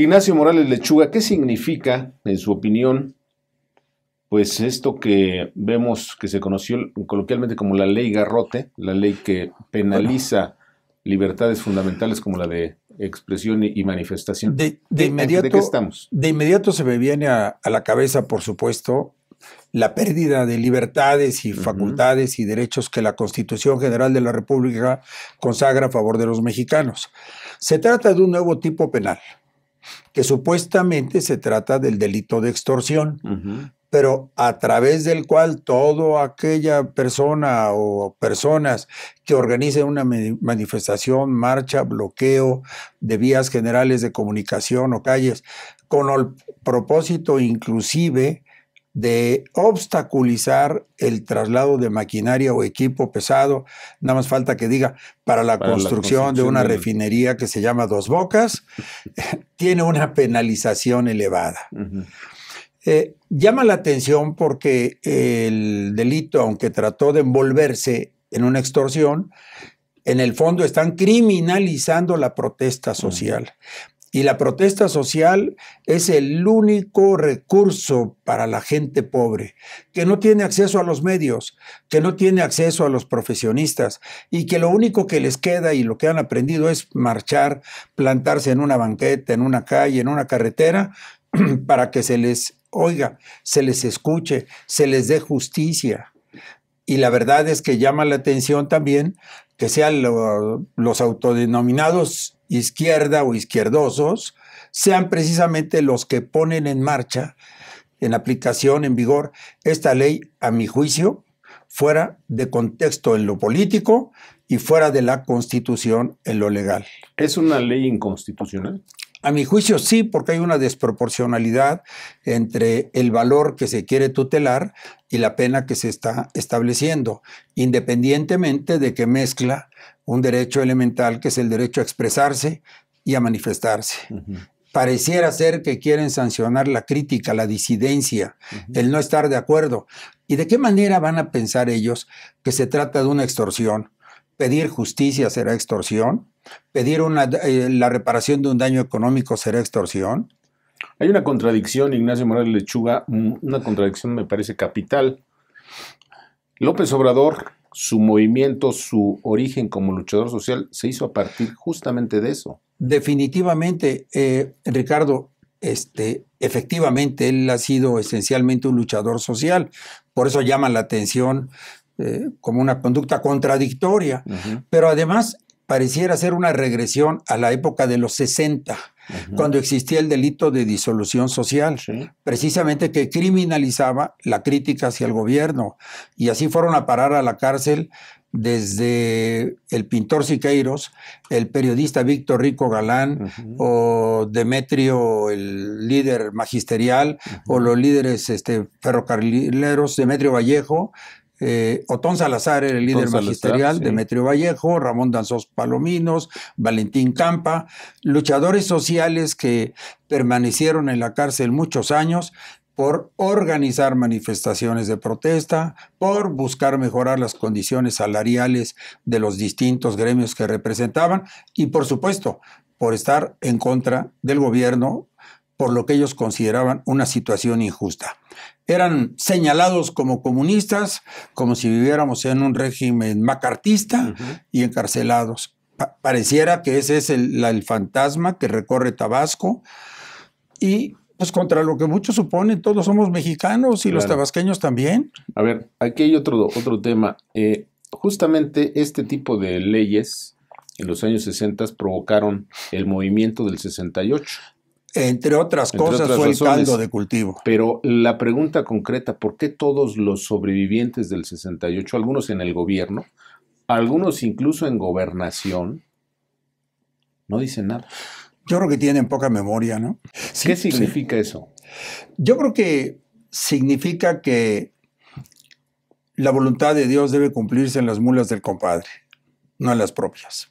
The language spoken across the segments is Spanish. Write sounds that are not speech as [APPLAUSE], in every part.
Ignacio Morales Lechuga, ¿qué significa, en su opinión, pues esto que vemos que se conoció coloquialmente como la ley garrote, la ley que penaliza libertades fundamentales como la de expresión y manifestación. De, inmediato, estamos? De inmediato se me viene a, la cabeza, por supuesto, la pérdida de libertades y facultades y derechos que la Constitución General de la República consagra a favor de los mexicanos. Se trata de un nuevo tipo penal, que supuestamente se trata del delito de extorsión, pero a través del cual toda aquella persona o personas que organicen una manifestación, marcha, bloqueo de vías generales de comunicación o calles, con el propósito inclusive de obstaculizar el traslado de maquinaria o equipo pesado, nada más falta que diga, para la, construcción, de una refinería que se llama Dos Bocas, [LAUGHS] tiene una penalización elevada. Eh, llama la atención porque el delito, aunque trató de envolverse en una extorsión, en el fondo están criminalizando la protesta social. Y la protesta social es el único recurso para la gente pobre, que no tiene acceso a los medios, que no tiene acceso a los profesionistas y que lo único que les queda y lo que han aprendido es marchar, plantarse en una banqueta, en una calle, en una carretera, [CLEARS THROAT] para que se les oiga, se les escuche, se les dé justicia. Y la verdad es que llama la atención también que sean los autodenominados izquierda o izquierdosos sean precisamente los que ponen en marcha, en aplicación, en vigor, esta ley, a mi juicio, fuera de contexto en lo político y fuera de la constitución en lo legal. ¿Es una ley inconstitucional? A mi juicio sí, porque hay una desproporcionalidad entre el valor que se quiere tutelar y la pena que se está estableciendo, independientemente de que mezcla un derecho elemental que es el derecho a expresarse y a manifestarse. Pareciera ser que quieren sancionar la crítica, la disidencia, el no estar de acuerdo. ¿Y de qué manera van a pensar ellos que se trata de una extorsión? pedir justicia será extorsión, pedir eh, la reparación de un daño económico será extorsión. Hay una contradicción, Ignacio Morales Lechuga, una contradicción me parece capital. López Obrador, su movimiento, su origen como luchador social, se hizo a partir justamente de eso. Definitivamente, eh, Ricardo, este, efectivamente, él ha sido esencialmente un luchador social. Por eso llama la atención eh, como una conducta contradictoria, pero además pareciera ser una regresión a la época de los 60, cuando existía el delito de disolución social, precisamente que criminalizaba la crítica hacia el gobierno. Y así fueron a parar a la cárcel desde el pintor Siqueiros, el periodista Víctor Rico Galán, o Demetrio, el líder magisterial, o los líderes este, ferrocarrileros, Demetrio Vallejo, eh, Otón Salazar era el líder magisterial, Demetrio Vallejo, Ramón Danzós Palominos, Valentín Campa, luchadores sociales que permanecieron en la cárcel muchos años por organizar manifestaciones de protesta, por buscar mejorar las condiciones salariales de los distintos gremios que representaban y, por supuesto, por estar en contra del gobierno por lo que ellos consideraban una situación injusta. Eran señalados como comunistas, como si viviéramos en un régimen macartista y encarcelados. pareciera que ese es el, fantasma que recorre Tabasco y pues contra lo que muchos suponen, todos somos mexicanos y los tabasqueños también. A ver, aquí hay otro, otro tema. Eh, justamente este tipo de leyes en los años 60 provocaron el movimiento del 68. Entre otras cosas, fue el caldo de cultivo. Pero la pregunta concreta, ¿por qué todos los sobrevivientes del 68, algunos en el gobierno, algunos incluso en gobernación, no dicen nada? Yo creo que tienen poca memoria, ¿no? ¿Qué significa eso? Yo creo que significa que la voluntad de Dios debe cumplirse en las mulas del compadre, no en las propias.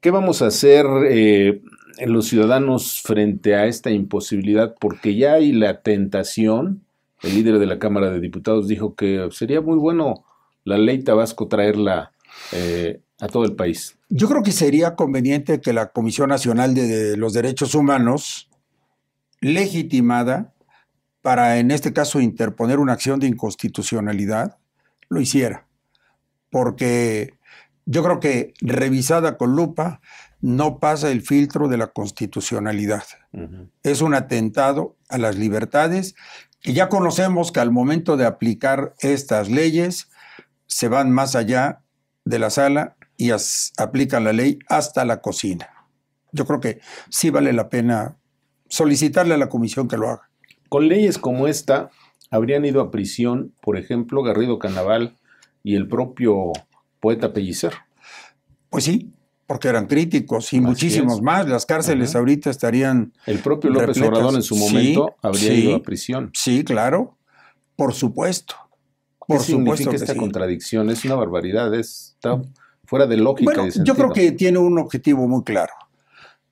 ¿Qué vamos a hacer? Eh, los ciudadanos frente a esta imposibilidad? Porque ya hay la tentación, el líder de la Cámara de Diputados dijo que sería muy bueno la ley Tabasco traerla eh, a todo el país. Yo creo que sería conveniente que la Comisión Nacional de los Derechos Humanos, legitimada para, en este caso, interponer una acción de inconstitucionalidad, lo hiciera. Porque yo creo que revisada con lupa no pasa el filtro de la constitucionalidad. Es un atentado a las libertades y ya conocemos que al momento de aplicar estas leyes se van más allá de la sala y aplican la ley hasta la cocina. Yo creo que sí vale la pena solicitarle a la comisión que lo haga. Con leyes como esta, habrían ido a prisión, por ejemplo, Garrido Canaval y el propio poeta Pellicer. Pues sí, porque eran críticos y muchísimos más. Las cárceles ahorita estarían. El propio López Obrador en su momento habría ido a prisión. Sí, claro, por supuesto. Por supuesto que esta contradicción es una barbaridad, es, está fuera de lógica. yo creo que tiene un objetivo muy claro.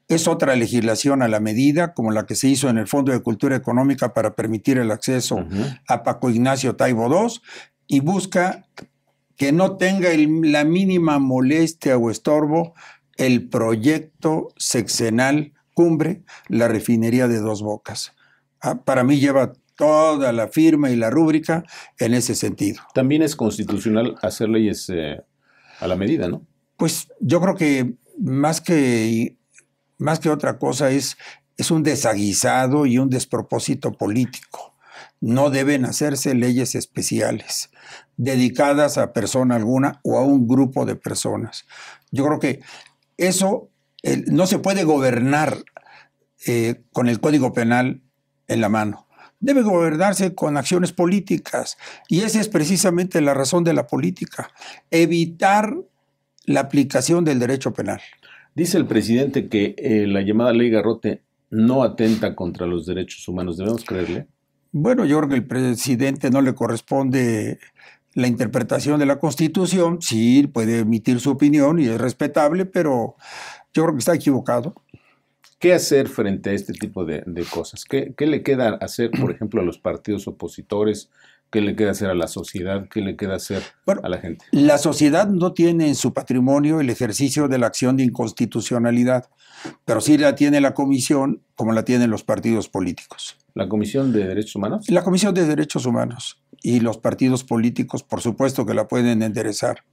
Es otra legislación a la medida, como la que se hizo en el Fondo de Cultura Económica para permitir el acceso a Paco Ignacio Taibo II, y busca que no tenga la mínima molestia o estorbo el proyecto sexenal cumbre, la refinería de dos bocas. Ah, para mí lleva toda la firma y la rúbrica en ese sentido. También es constitucional hacer leyes eh, a la medida, ¿no? Pues yo creo que más que, más que otra cosa es, es un desaguisado y un despropósito político no deben hacerse leyes especiales dedicadas a persona alguna o a un grupo de personas. Yo creo que eso no se puede gobernar eh, con el Código Penal en la mano. Debe gobernarse con acciones políticas y esa es precisamente la razón de la política, evitar la aplicación del derecho penal. Dice el presidente que eh, la llamada ley garrote no atenta contra los derechos humanos. ¿Debemos creerle? Bueno, yo creo que el presidente no le corresponde la interpretación de la Constitución. Sí, puede emitir su opinión y es respetable, pero yo creo que está equivocado. ¿Qué hacer frente a este tipo de, cosas? ¿Qué, le queda hacer, por ejemplo, a los partidos opositores ¿Qué le queda hacer a la sociedad? ¿Qué le queda hacer a la gente? La sociedad no tiene en su patrimonio el ejercicio de la acción de inconstitucionalidad, pero sí la tiene la comisión como la tienen los partidos políticos. ¿La Comisión de Derechos Humanos? La Comisión de Derechos Humanos y los partidos políticos, por supuesto que la pueden enderezar.